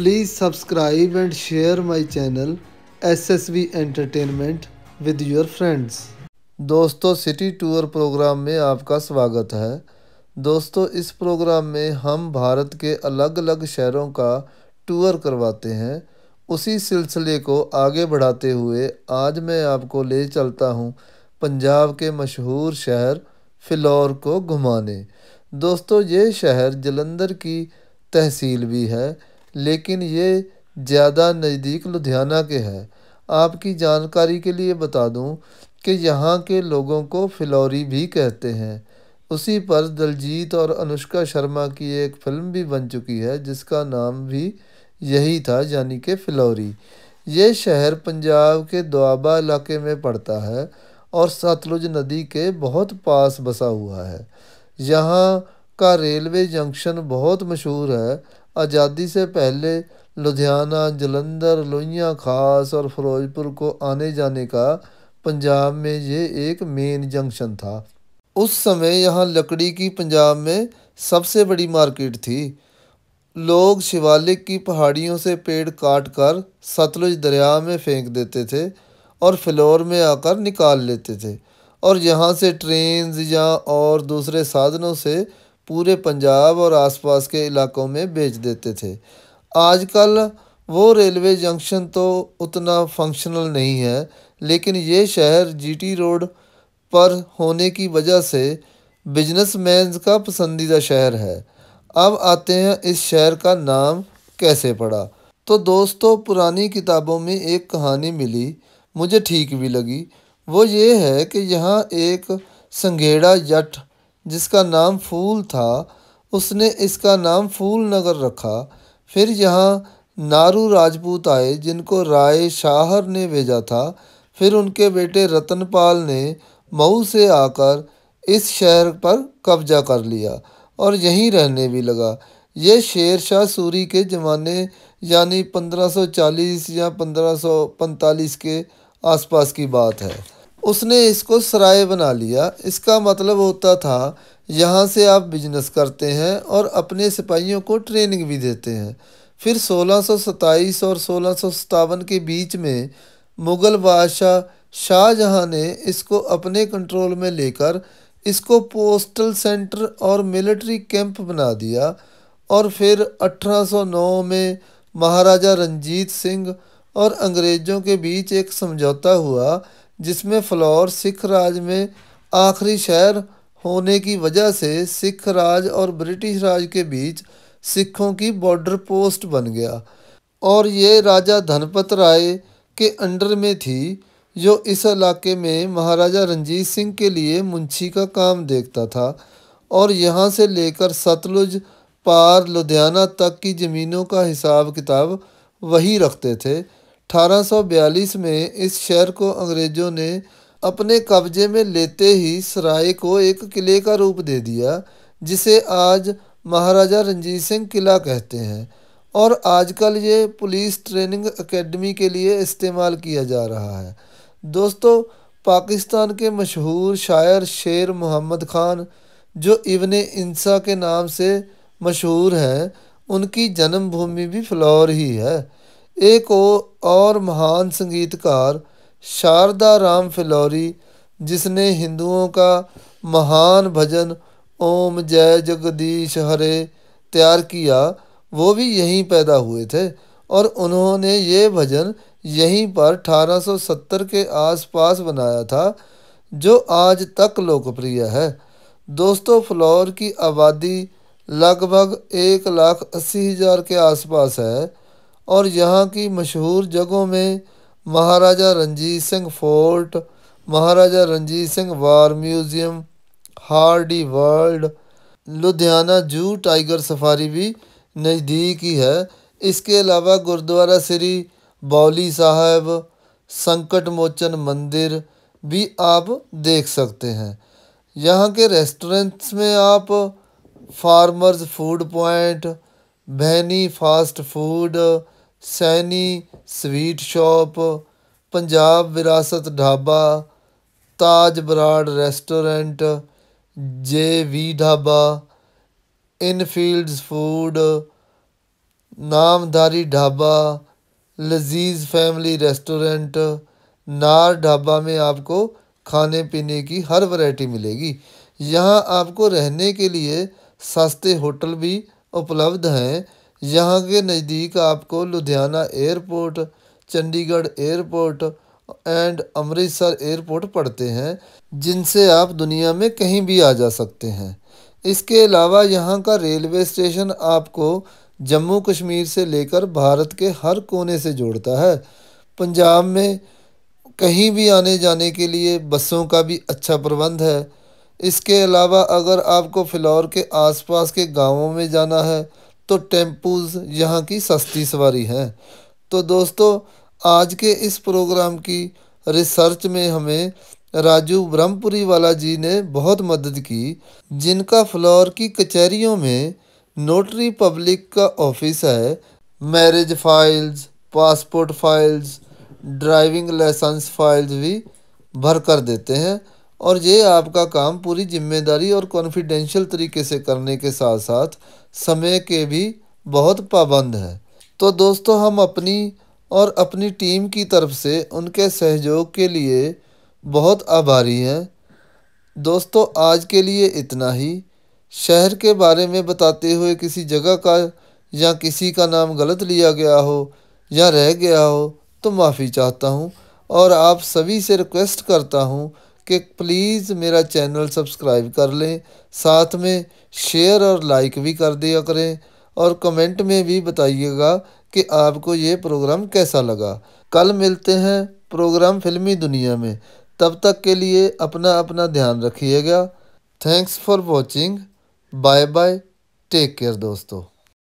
please subscribe and share my channel SSV Entertainment with your friends. दोस्तों city tour program में आपका स्वागत है दोस्तों इस प्रोग्राम में हम भारत के अलग अलग शहरों का टूर करवाते हैं उसी सिलसिले को आगे बढ़ाते हुए आज मैं आपको ले चलता हूँ पंजाब के मशहूर शहर फिलौर को घुमाने दोस्तों ये शहर जलंधर की तहसील भी है लेकिन ये ज़्यादा नज़दीक लुधियाना के है आपकी जानकारी के लिए बता दूं कि यहाँ के लोगों को फिलौरी भी कहते हैं उसी पर दलजीत और अनुष्का शर्मा की एक फ़िल्म भी बन चुकी है जिसका नाम भी यही था यानी कि फिलौरी ये शहर पंजाब के दुआबा इलाके में पड़ता है और सतलुज नदी के बहुत पास बसा हुआ है यहाँ का रेलवे जंक्शन बहुत मशहूर है आज़ादी से पहले लुधियाना जलंधर लोहिया खास और फिरोजपुर को आने जाने का पंजाब में ये एक मेन जंक्शन था उस समय यहाँ लकड़ी की पंजाब में सबसे बड़ी मार्केट थी लोग शिवालिक की पहाड़ियों से पेड़ काट कर सतलुज दरिया में फेंक देते थे और फ्लोर में आकर निकाल लेते थे और यहाँ से ट्रेन या और दूसरे साधनों से पूरे पंजाब और आसपास के इलाकों में भेज देते थे आजकल वो रेलवे जंक्शन तो उतना फंक्शनल नहीं है लेकिन ये शहर जीटी रोड पर होने की वजह से बिजनेसमैन का पसंदीदा शहर है अब आते हैं इस शहर का नाम कैसे पड़ा तो दोस्तों पुरानी किताबों में एक कहानी मिली मुझे ठीक भी लगी वो ये है कि यहाँ एक संघेड़ा जट जिसका नाम फूल था उसने इसका नाम फूल नगर रखा फिर यहाँ नारू राजपूत आए जिनको राय शाहर ने भेजा था फिर उनके बेटे रतनपाल ने मऊ से आकर इस शहर पर कब्जा कर लिया और यहीं रहने भी लगा यह शेर शाह सूरी के ज़माने यानी 1540 या 1545 के आसपास की बात है उसने इसको सराय बना लिया इसका मतलब होता था यहाँ से आप बिजनेस करते हैं और अपने सिपाहियों को ट्रेनिंग भी देते हैं फिर 1627 और सोलह के बीच में मुग़ल बादशाह शाहजहाँ ने इसको अपने कंट्रोल में लेकर इसको पोस्टल सेंटर और मिलिट्री कैंप बना दिया और फिर 1809 में महाराजा रंजीत सिंह और अंग्रेज़ों के बीच एक समझौता हुआ जिसमें फ्लोर सिख राज में आखिरी शहर होने की वजह से सिख राज और ब्रिटिश राज के बीच सिखों की बॉर्डर पोस्ट बन गया और ये राजा धनपत राय के अंडर में थी जो इस इलाके में महाराजा रंजीत सिंह के लिए मुंशी का काम देखता था और यहाँ से लेकर सतलुज पार लुधियाना तक की ज़मीनों का हिसाब किताब वही रखते थे 1842 में इस शहर को अंग्रेज़ों ने अपने कब्जे में लेते ही सराय को एक किले का रूप दे दिया जिसे आज महाराजा रंजीत सिंह किला कहते हैं और आजकल ये पुलिस ट्रेनिंग एकेडमी के लिए इस्तेमाल किया जा रहा है दोस्तों पाकिस्तान के मशहूर शायर शेर मोहम्मद ख़ान जो इबन इंसा के नाम से मशहूर हैं उनकी जन्मभूमि भी फ्लोर ही है एक और महान संगीतकार शारदा राम फिलौरी जिसने हिंदुओं का महान भजन ओम जय जगदीश हरे तैयार किया वो भी यहीं पैदा हुए थे और उन्होंने ये भजन यहीं पर 1870 के आसपास बनाया था जो आज तक लोकप्रिय है दोस्तों फ्लोर की आबादी लगभग एक लाख अस्सी हज़ार के आसपास है और यहाँ की मशहूर जगहों में Maharaja Ranjit Singh fort Maharaja Ranjit Singh war museum Hardy World Ludhiana zoo tiger safari भी नज़दीक ही है इसके अलावा गुरुद्वारा श्री बौली साहब संकट मोचन मंदिर भी आप देख सकते हैं यहाँ के रेस्टोरेंट्स में आप farmers food point Bhaini fast food Saini sweet shop Punjab Virasat dhaba Taj Brar restaurant J V dhaba infields food Namdhari dhaba Lazeez family restaurant नार ढाबा में आपको खाने पीने की हर वैरायटी मिलेगी यहाँ आपको रहने के लिए सस्ते होटल भी उपलब्ध हैं यहाँ के नज़दीक आपको Ludhiana airport Chandigarh airport and Amritsar airport पड़ते हैं जिनसे आप दुनिया में कहीं भी आ जा सकते हैं इसके अलावा यहाँ का रेलवे स्टेशन आपको जम्मू कश्मीर से लेकर भारत के हर कोने से जोड़ता है पंजाब में कहीं भी आने जाने के लिए बसों का भी अच्छा प्रबंध है इसके अलावा अगर आपको फिलौर के आसपास के गांवों में जाना है तो टेम्पूज यहाँ की सस्ती सवारी है तो दोस्तों आज के इस प्रोग्राम की रिसर्च में हमें राजू ब्रह्मपुरी वाला जी ने बहुत मदद की जिनका फ्लोर की कचहरियों में नोटरी पब्लिक का ऑफिस है marriage files passport files driving licence files भी भर कर देते हैं और ये आपका काम पूरी जिम्मेदारी और कॉन्फिडेंशियल तरीके से करने के साथ साथ समय के भी बहुत पाबंद है तो दोस्तों हम अपनी और अपनी टीम की तरफ से उनके सहयोग के लिए बहुत आभारी हैं दोस्तों आज के लिए इतना ही शहर के बारे में बताते हुए किसी जगह का या किसी का नाम गलत लिया गया हो या रह गया हो तो माफ़ी चाहता हूँ और आप सभी से रिक्वेस्ट करता हूँ कि प्लीज़ मेरा चैनल सब्सक्राइब कर लें साथ में शेयर और लाइक भी कर दिया करें और कमेंट में भी बताइएगा कि आपको ये प्रोग्राम कैसा लगा कल मिलते हैं प्रोग्राम फिल्मी दुनिया में तब तक के लिए अपना अपना ध्यान रखिएगा thanks for watching bye bye take care दोस्तों